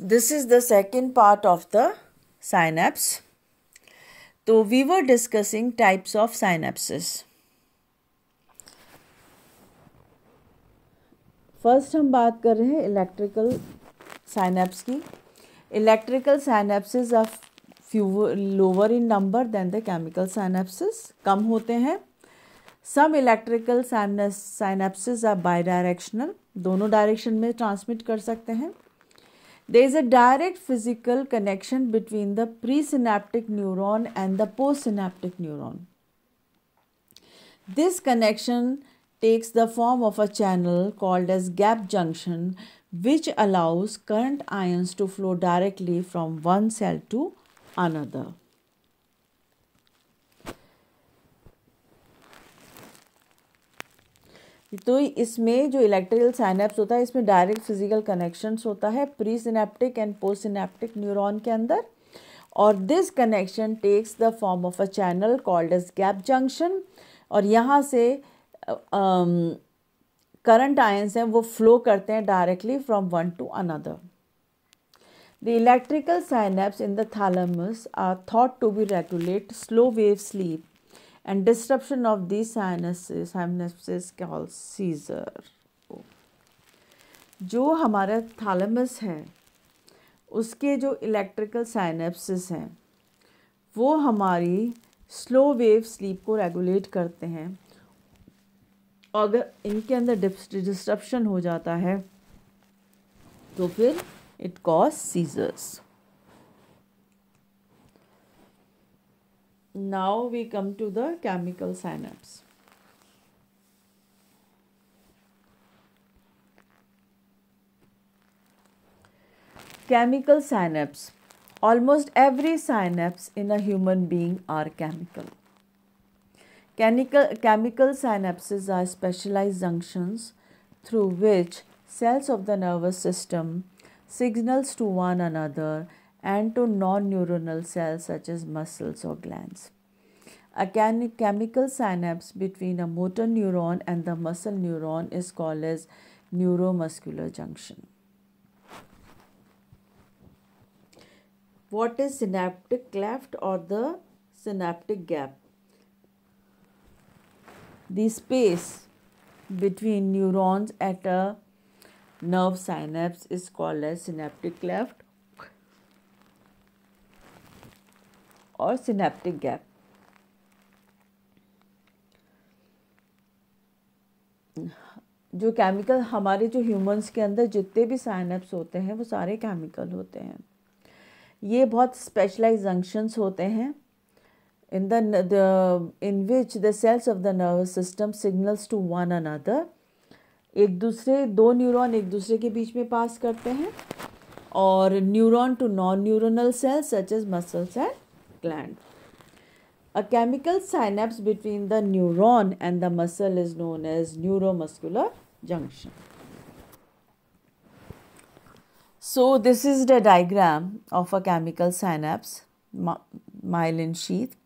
this is the second part of the synapse. So we were discussing types of synapses. First हम बात कर रहे हैं electrical synapse की electrical synapses are few lower in number then the chemical synapses कम होते हैं some electrical synapses are bidirectional दोनों डायरेक्शन में ट्रांसमिट कर सकते हैं There is a direct physical connection between the presynaptic neuron and the postsynaptic neuron. This connection takes the form of a channel called as gap junction which allows current ions to flow directly from one cell to another. तो इसमें जो electrical synapse होता है इसमें direct physical connections होता है presynaptic and postsynaptic neuron के अंदर और this connection takes the form of a channel called as gap junction और यहाँ से करंट आयंस हैं वो फ्लो करते हैं directly from one to another the electrical synapse in the thalamus are thought to be regulate slow wave sleep and disruption of the synapses synapses called seizure जो हमारा थालमस है उसके जो इलेक्ट्रिकल साइनेप्सिस हैं वो हमारी स्लो वेव स्लीप को regulate करते हैं अगर इनके अंदर डिस्ट्रप्शन हो जाता है तो फिर it cause seizures now we come to the chemical synapse. Chemical synapse. Almost every synapse in a human being are chemical. Chemical, chemical synapses are specialized junctions through which cells of the nervous system signals to one another and to non neuronal cells such as muscles or glands. A chemical synapse between a motor neuron and the muscle neuron is called as neuromuscular junction. What is synaptic cleft or the synaptic gap? The space between neurons at a nerve synapse is called as synaptic cleft और synaptic gap जो chemical हमारे जो humans के अंदर जितने भी साइनप्स होते हैं वो सारे केमिकल होते हैं ये बहुत स्पेशलाइज जंक्शंस होते हैं in the in which the cells of the nervous system signals to one another एक दूसरे दो न्यूरॉन एक दूसरे के बीच में पास करते हैं और neuron to non neuronal cells such as muscles and gland. A chemical synapse between the neuron and the muscle is known as neuromuscular junction. So this is the diagram of a chemical synapse, my myelin sheath.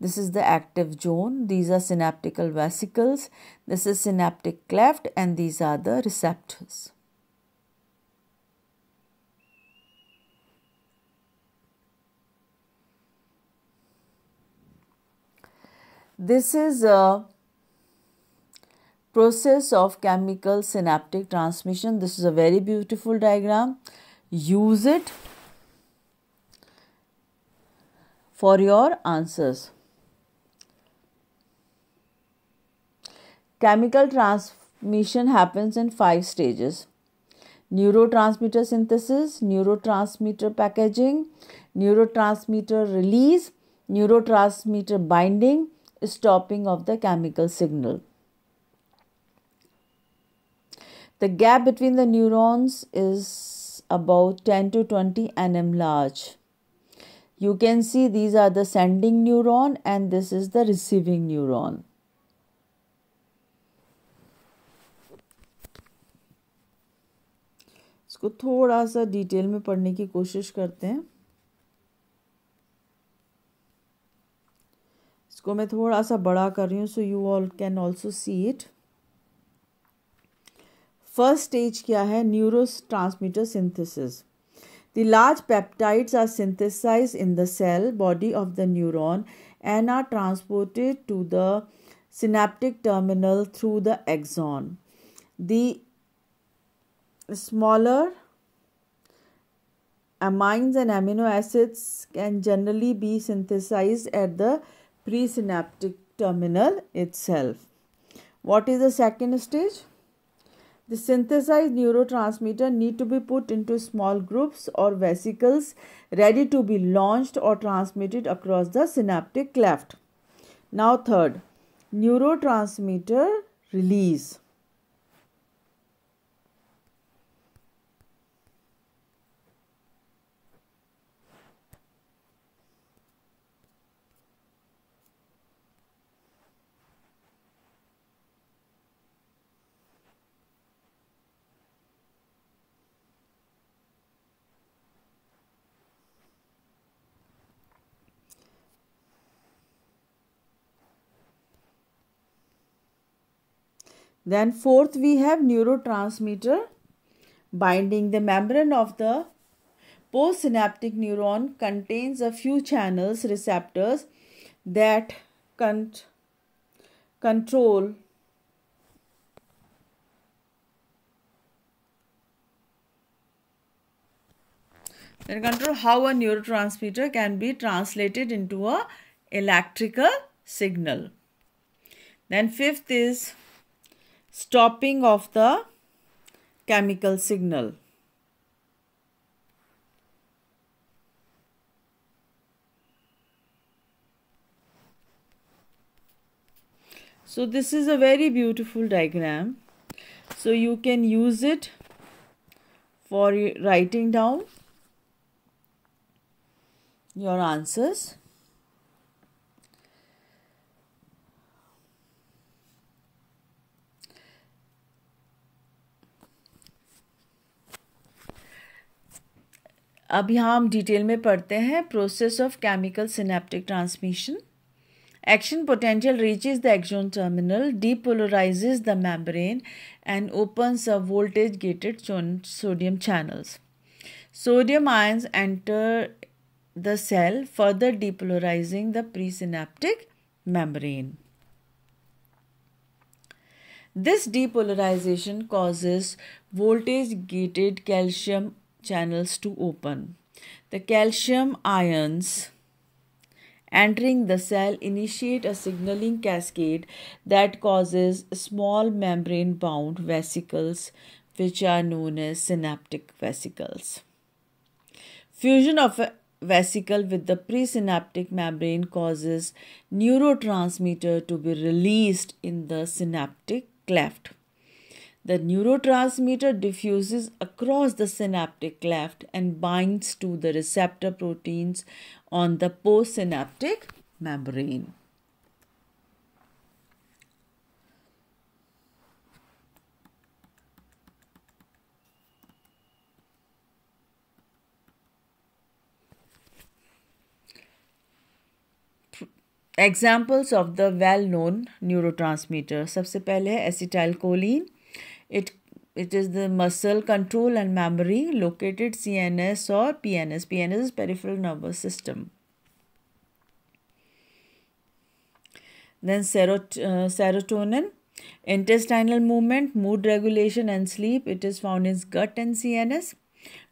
This is the active zone. These are synaptical vesicles. This is synaptic cleft and these are the receptors. This is a process of chemical synaptic transmission. This is a very beautiful diagram. Use it for your answers. Chemical transmission happens in five stages. Neurotransmitter synthesis, neurotransmitter packaging, neurotransmitter release, neurotransmitter binding, stopping of the chemical signal. The gap between the neurons is about 10 to 20 nm large. You can see these are the sending neuron and this is the receiving neuron. इसको थोड़ा सा detail में पढ़ने की कोशिश करते हैं इसको मैं थोड़ा सा बड़ा कर रही हूँ so you all can also see it first stage क्या है neurotransmitter synthesis the large peptides are synthesized in the cell body of the neuron and are transported to the synaptic terminal through the axon the smaller amines and amino acids can generally be synthesized at the presynaptic terminal itself. What is the second stage? The synthesized neurotransmitter need to be put into small groups or vesicles ready to be launched or transmitted across the synaptic cleft. Now third, neurotransmitter release. Then fourth we have neurotransmitter binding the membrane of the postsynaptic neuron contains a few channels receptors that con control control how a neurotransmitter can be translated into a electrical signal. Then fifth is stopping of the chemical signal. So this is a very beautiful diagram. So you can use it for writing down your answers. अब यहाँ हम detail में पढ़ते हैं process of chemical synaptic transmission action potential reach is the axon terminal depolarize the membrane and opens a voltage gated sodium channels sodium ions enter the cell further depolarizing the presynaptic membrane this depolarization causes voltage gated calcium channels to open. The calcium ions entering the cell initiate a signaling cascade that causes small membrane bound vesicles which are known as synaptic vesicles. Fusion of a vesicle with the presynaptic membrane causes neurotransmitter to be released in the synaptic cleft. The neurotransmitter diffuses across the synaptic cleft and binds to the receptor proteins on the postsynaptic membrane. Examples of the well-known neurotransmitter. first, acetylcholine. It, it is the muscle control and memory located CNS or PNS. PNS is peripheral nervous system. Then serot uh, serotonin, intestinal movement, mood regulation and sleep. It is found in gut and CNS.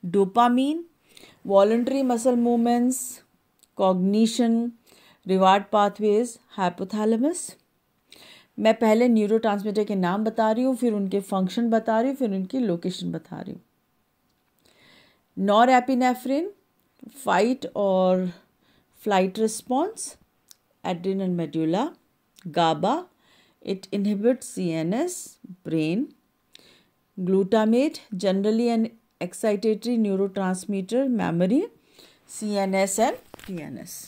Dopamine, voluntary muscle movements, cognition, reward pathways, hypothalamus. मैं पहले neuro के नाम बता रही हूँ फिर उनके function बता रही हूँ फिर उनकी लोकेशन बता रही हूँ नॉर एपिनेफ्रिन फाइट और flight response adrenal medulla GABA it inhibit C N S brain glutamate generally and excitatory neurotransmitter memory C N S and T N S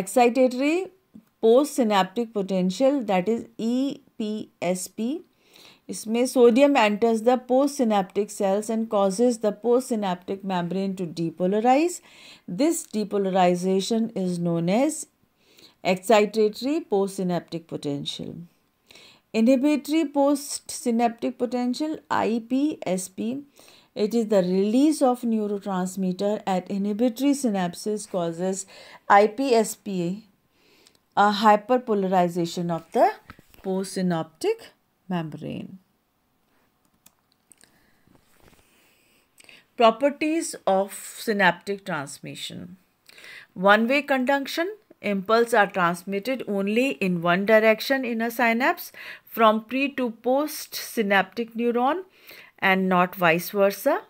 excitatory postsynaptic potential that is EPSP. इसमें sodium enters the postsynaptic cells and causes the postsynaptic membrane to depolarize this depolarization is known as excitatory postsynaptic potential inhibitory postsynaptic potential I P S P It is the release of neurotransmitter at inhibitory synapses causes IPSPA, a hyperpolarization of the postsynaptic membrane. Properties of synaptic transmission. One-way conduction impulse are transmitted only in one direction in a synapse from pre to post synaptic neuron and not vice versa.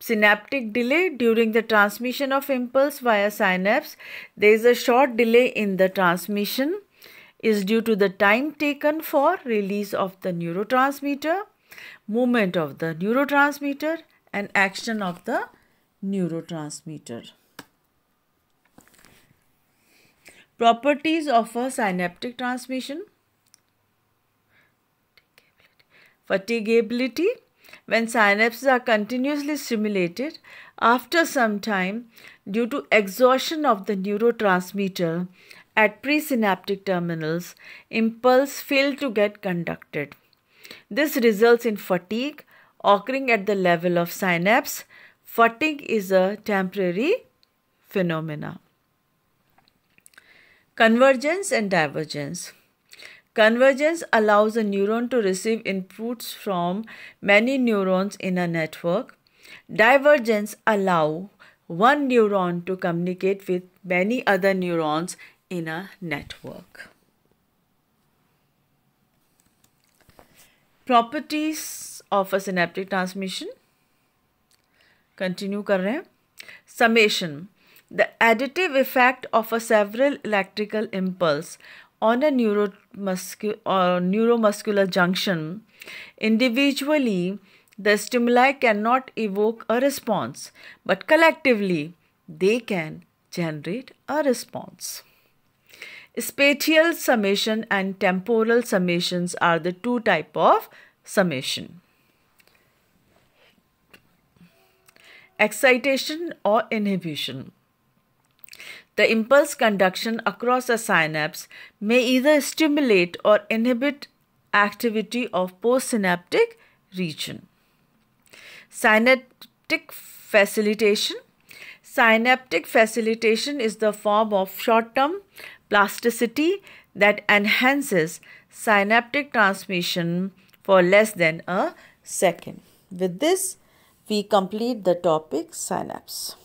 Synaptic delay during the transmission of impulse via synapse, there is a short delay in the transmission is due to the time taken for release of the neurotransmitter, movement of the neurotransmitter and action of the neurotransmitter. Properties of a synaptic transmission Fatigability when synapses are continuously stimulated after some time due to exhaustion of the neurotransmitter at presynaptic terminals, impulse fail to get conducted. This results in fatigue occurring at the level of synapse. Fatigue is a temporary phenomena. Convergence and divergence. Convergence allows a neuron to receive inputs from many neurons in a network. Divergence allows one neuron to communicate with many other neurons in a network. Properties of a synaptic transmission. Continue कर रहे Summation. The additive effect of a several electrical impulse on a uh, neuromuscular junction individually the stimuli cannot evoke a response but collectively they can generate a response spatial summation and temporal summations are the two type of summation excitation or inhibition the impulse conduction across a synapse may either stimulate or inhibit activity of postsynaptic region. Synaptic facilitation. Synaptic facilitation is the form of short-term plasticity that enhances synaptic transmission for less than a second. With this, we complete the topic synapse.